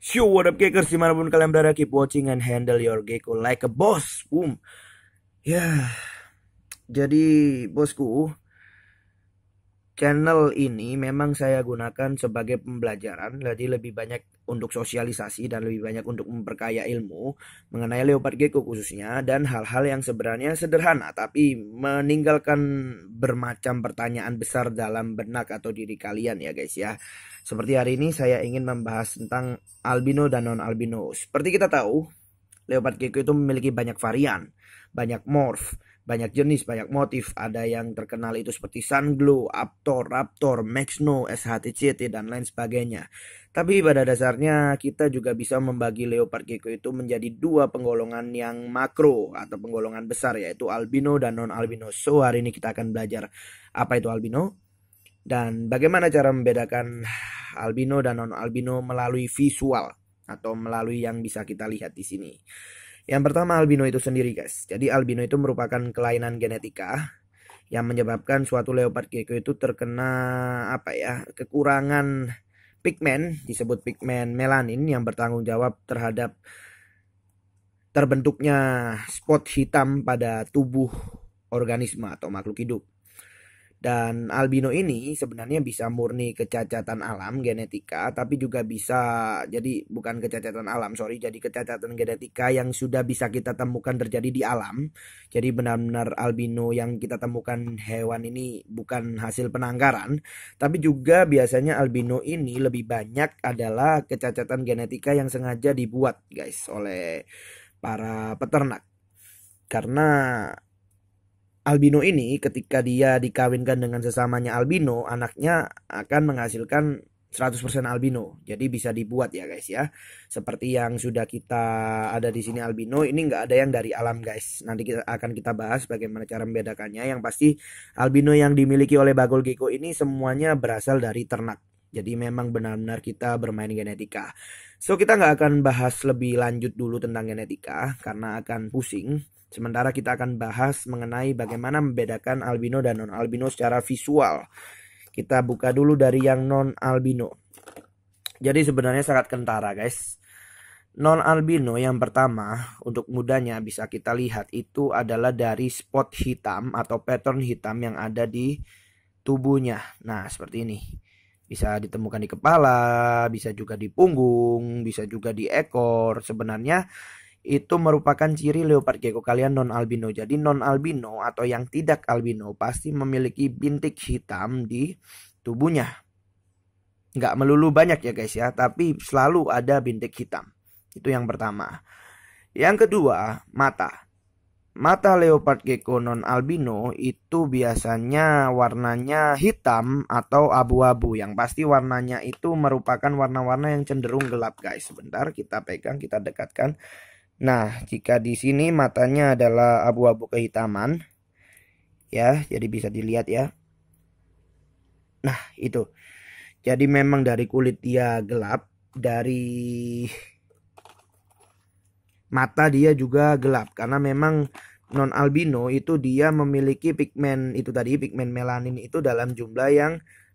Yo, what up Gekers, dimanapun kalian berada, keep watching and handle your gecko like a boss. Boom. yeah. jadi bosku, Channel ini memang saya gunakan sebagai pembelajaran, jadi lebih banyak untuk sosialisasi dan lebih banyak untuk memperkaya ilmu mengenai leopard gecko khususnya dan hal-hal yang sebenarnya sederhana tapi meninggalkan bermacam pertanyaan besar dalam benak atau diri kalian ya guys ya. Seperti hari ini saya ingin membahas tentang albino dan non albino. Seperti kita tahu, leopard gecko itu memiliki banyak varian, banyak morph banyak jenis, banyak motif. Ada yang terkenal itu seperti Sunglow, Aptor, Raptor, Maxno, SHTCT, dan lain sebagainya. Tapi pada dasarnya kita juga bisa membagi leopard gecko itu menjadi dua penggolongan yang makro atau penggolongan besar yaitu albino dan non-albino. So hari ini kita akan belajar apa itu albino dan bagaimana cara membedakan albino dan non-albino melalui visual atau melalui yang bisa kita lihat di sini. Yang pertama albino itu sendiri guys. Jadi albino itu merupakan kelainan genetika yang menyebabkan suatu leopard gecko itu terkena apa ya kekurangan pigmen disebut pigmen melanin yang bertanggung jawab terhadap terbentuknya spot hitam pada tubuh organisme atau makhluk hidup. Dan albino ini sebenarnya bisa murni kecacatan alam genetika, tapi juga bisa jadi bukan kecacatan alam, sorry, jadi kecacatan genetika yang sudah bisa kita temukan terjadi di alam. Jadi benar-benar albino yang kita temukan hewan ini bukan hasil penangkaran, tapi juga biasanya albino ini lebih banyak adalah kecacatan genetika yang sengaja dibuat, guys, oleh para peternak. Karena albino ini ketika dia dikawinkan dengan sesamanya albino, anaknya akan menghasilkan 100% albino. Jadi bisa dibuat ya guys ya. Seperti yang sudah kita ada di sini albino, ini nggak ada yang dari alam guys. Nanti kita akan kita bahas bagaimana cara membedakannya. Yang pasti albino yang dimiliki oleh Bagol Gecko ini semuanya berasal dari ternak. Jadi memang benar-benar kita bermain genetika. So kita nggak akan bahas lebih lanjut dulu tentang genetika karena akan pusing. Sementara kita akan bahas mengenai bagaimana membedakan albino dan non-albino secara visual. Kita buka dulu dari yang non-albino. Jadi sebenarnya sangat kentara guys. Non-albino yang pertama untuk mudanya bisa kita lihat itu adalah dari spot hitam atau pattern hitam yang ada di tubuhnya. Nah seperti ini. Bisa ditemukan di kepala, bisa juga di punggung, bisa juga di ekor. Sebenarnya itu merupakan ciri leopard gecko kalian non albino. Jadi non albino atau yang tidak albino pasti memiliki bintik hitam di tubuhnya. Nggak melulu banyak ya guys ya, tapi selalu ada bintik hitam. Itu yang pertama. Yang kedua, mata. Mata leopard gecko non albino itu biasanya warnanya hitam atau abu-abu yang pasti warnanya itu merupakan warna-warna yang cenderung gelap guys. Sebentar kita pegang, kita dekatkan. Nah, jika di sini matanya adalah abu-abu kehitaman, ya, jadi bisa dilihat ya. Nah, itu. Jadi memang dari kulit dia gelap, dari mata dia juga gelap karena memang non albino itu dia memiliki pigmen itu tadi pigmen melanin itu dalam jumlah yang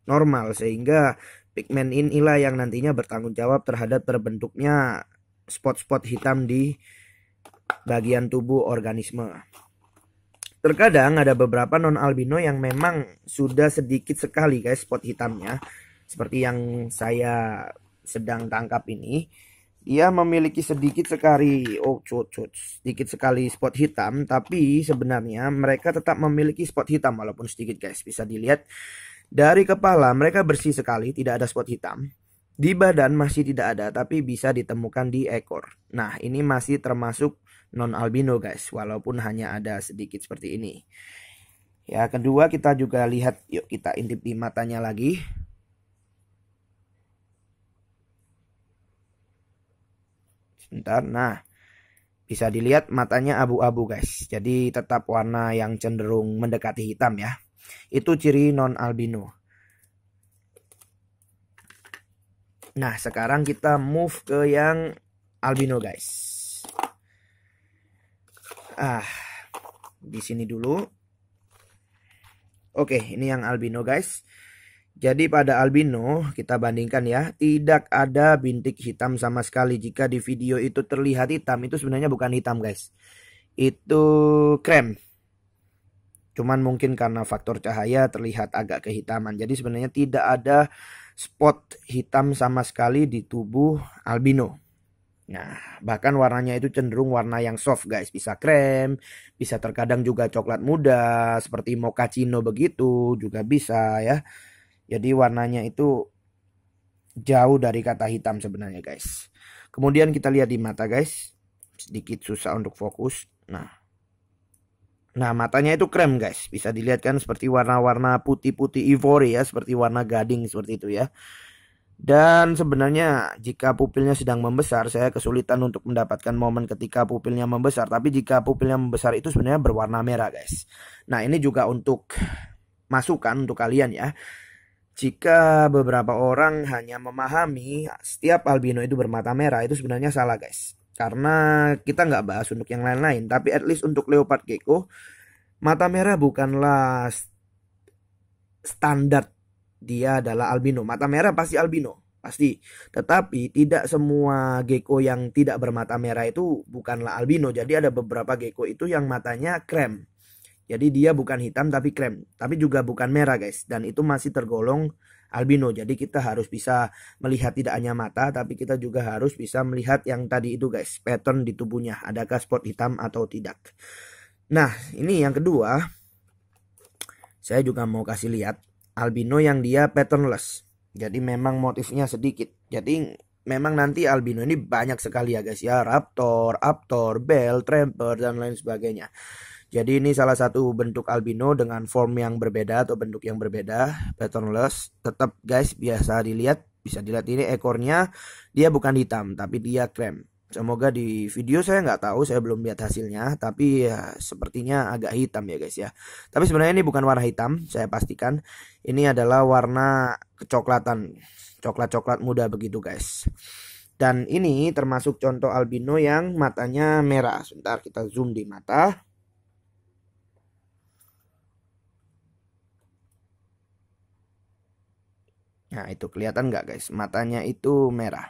normal sehingga pigmen inilah yang nantinya bertanggung jawab terhadap terbentuknya spot-spot hitam di bagian tubuh organisme. Terkadang ada beberapa non albino yang memang sudah sedikit sekali guys spot hitamnya. Seperti yang saya sedang tangkap ini, dia memiliki sedikit sekali oh cut cut sedikit sekali spot hitam tapi sebenarnya mereka tetap memiliki spot hitam walaupun sedikit guys bisa dilihat dari kepala mereka bersih sekali tidak ada spot hitam di badan masih tidak ada tapi bisa ditemukan di ekor. Nah, ini masih termasuk non albino guys, walaupun hanya ada sedikit seperti ini. Ya, kedua kita juga lihat yuk kita intip di matanya lagi. Sebentar. Nah, bisa dilihat matanya abu-abu guys. Jadi tetap warna yang cenderung mendekati hitam ya. Itu ciri non albino. Nah, sekarang kita move ke yang albino, guys. Ah, di sini dulu. Oke, ini yang albino, guys. Jadi pada albino kita bandingkan ya, tidak ada bintik hitam sama sekali. Jika di video itu terlihat hitam, itu sebenarnya bukan hitam, guys. Itu krem. Cuman mungkin karena faktor cahaya terlihat agak kehitaman. Jadi sebenarnya tidak ada spot hitam sama sekali di tubuh albino. Nah, bahkan warnanya itu cenderung warna yang soft guys, bisa krem, bisa terkadang juga coklat muda, seperti mochaccino begitu juga bisa ya. Jadi warnanya itu jauh dari kata hitam sebenarnya guys. Kemudian kita lihat di mata guys, sedikit susah untuk fokus. Nah, Nah matanya itu krem guys Bisa dilihat kan seperti warna-warna putih-putih ivory ya Seperti warna gading seperti itu ya Dan sebenarnya jika pupilnya sedang membesar Saya kesulitan untuk mendapatkan momen ketika pupilnya membesar Tapi jika pupilnya membesar itu sebenarnya berwarna merah guys Nah ini juga untuk masukan untuk kalian ya jika beberapa orang hanya memahami setiap albino itu bermata merah itu sebenarnya salah guys karena kita nggak bahas untuk yang lain-lain, tapi at least untuk leopard gecko, mata merah bukanlah standar dia adalah albino. Mata merah pasti albino, pasti. Tetapi tidak semua gecko yang tidak bermata merah itu bukanlah albino. Jadi ada beberapa gecko itu yang matanya krem. Jadi dia bukan hitam tapi krem, tapi juga bukan merah, guys. Dan itu masih tergolong albino. Jadi kita harus bisa melihat tidak hanya mata tapi kita juga harus bisa melihat yang tadi itu guys, pattern di tubuhnya adakah spot hitam atau tidak. Nah, ini yang kedua. Saya juga mau kasih lihat albino yang dia patternless. Jadi memang motifnya sedikit. Jadi memang nanti albino ini banyak sekali ya guys ya, raptor, aptor, bell, tramper dan lain sebagainya. Jadi ini salah satu bentuk albino dengan form yang berbeda atau bentuk yang berbeda, patternless. Tetap guys biasa dilihat, bisa dilihat ini ekornya dia bukan hitam tapi dia krem. Semoga di video saya nggak tahu, saya belum lihat hasilnya, tapi ya sepertinya agak hitam ya guys ya. Tapi sebenarnya ini bukan warna hitam, saya pastikan. Ini adalah warna kecoklatan, coklat-coklat muda begitu guys. Dan ini termasuk contoh albino yang matanya merah. Sebentar kita zoom di mata. Nah itu kelihatan nggak guys matanya itu merah.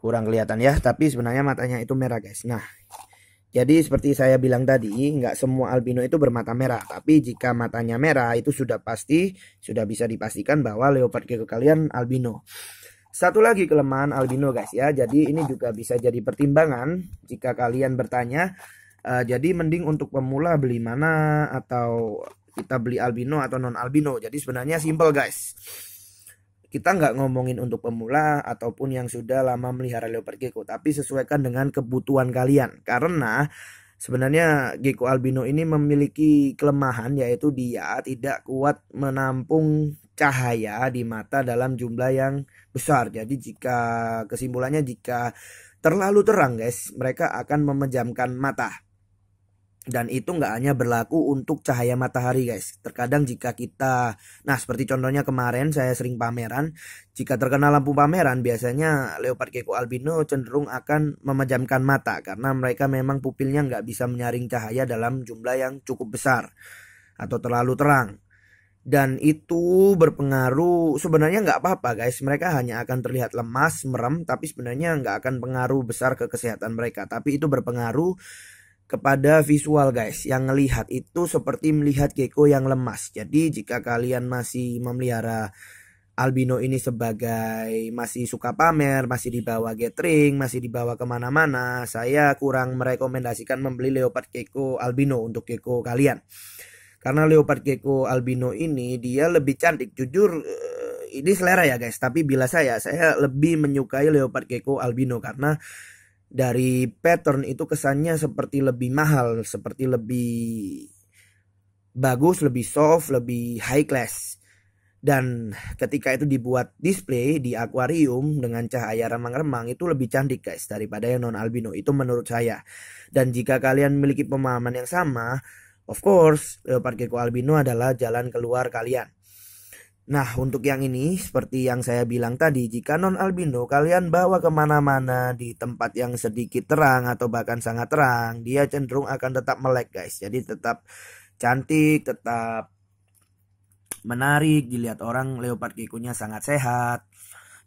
Kurang kelihatan ya tapi sebenarnya matanya itu merah guys. Nah jadi seperti saya bilang tadi, nggak semua albino itu bermata merah, tapi jika matanya merah itu sudah pasti, sudah bisa dipastikan bahwa leopard gecko kalian albino. Satu lagi kelemahan albino guys ya, jadi ini juga bisa jadi pertimbangan jika kalian bertanya, Uh, jadi mending untuk pemula beli mana atau kita beli albino atau non albino. Jadi sebenarnya simple guys. Kita nggak ngomongin untuk pemula ataupun yang sudah lama melihara leopard gecko, tapi sesuaikan dengan kebutuhan kalian. Karena sebenarnya gecko albino ini memiliki kelemahan yaitu dia tidak kuat menampung cahaya di mata dalam jumlah yang besar. Jadi jika kesimpulannya jika terlalu terang guys, mereka akan memejamkan mata. Dan itu nggak hanya berlaku untuk cahaya matahari guys. Terkadang jika kita, nah seperti contohnya kemarin saya sering pameran, jika terkena lampu pameran biasanya leopard gecko albino cenderung akan memejamkan mata karena mereka memang pupilnya nggak bisa menyaring cahaya dalam jumlah yang cukup besar atau terlalu terang dan itu berpengaruh sebenarnya nggak apa-apa guys mereka hanya akan terlihat lemas merem tapi sebenarnya nggak akan pengaruh besar ke kesehatan mereka tapi itu berpengaruh kepada visual guys yang melihat itu seperti melihat gecko yang lemas jadi jika kalian masih memelihara albino ini sebagai masih suka pamer masih dibawa gathering masih dibawa kemana-mana saya kurang merekomendasikan membeli leopard gecko albino untuk gecko kalian karena leopard gecko albino ini dia lebih cantik jujur eh, ini selera ya guys tapi bila saya saya lebih menyukai leopard gecko albino karena dari pattern itu kesannya seperti lebih mahal, seperti lebih bagus, lebih soft, lebih high class. Dan ketika itu dibuat display di akuarium dengan cahaya remang-remang itu lebih cantik guys daripada yang non albino itu menurut saya. Dan jika kalian memiliki pemahaman yang sama, of course leopard gecko albino adalah jalan keluar kalian. Nah, untuk yang ini, seperti yang saya bilang tadi, jika non-albino kalian bawa kemana-mana di tempat yang sedikit terang atau bahkan sangat terang, dia cenderung akan tetap melek, guys. Jadi tetap cantik, tetap menarik, dilihat orang leopard kikunya sangat sehat.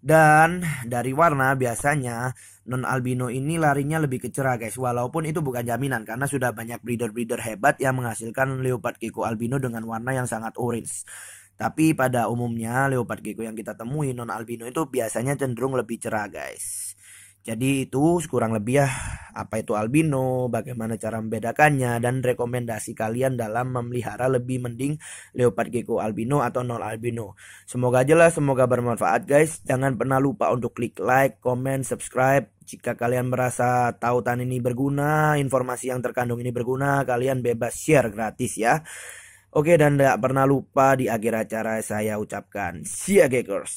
Dan dari warna biasanya non albino ini larinya lebih kecerah guys walaupun itu bukan jaminan karena sudah banyak breeder-breeder hebat yang menghasilkan leopard kiku albino dengan warna yang sangat orange tapi pada umumnya leopard gecko yang kita temui non albino itu biasanya cenderung lebih cerah, guys. Jadi itu kurang lebih ya apa itu albino, bagaimana cara membedakannya dan rekomendasi kalian dalam memelihara lebih mending leopard gecko albino atau non albino. Semoga aja lah, semoga bermanfaat guys. Jangan pernah lupa untuk klik like, comment, subscribe. Jika kalian merasa tautan ini berguna, informasi yang terkandung ini berguna, kalian bebas share gratis ya. Oke dan tidak pernah lupa di akhir acara saya ucapkan see ya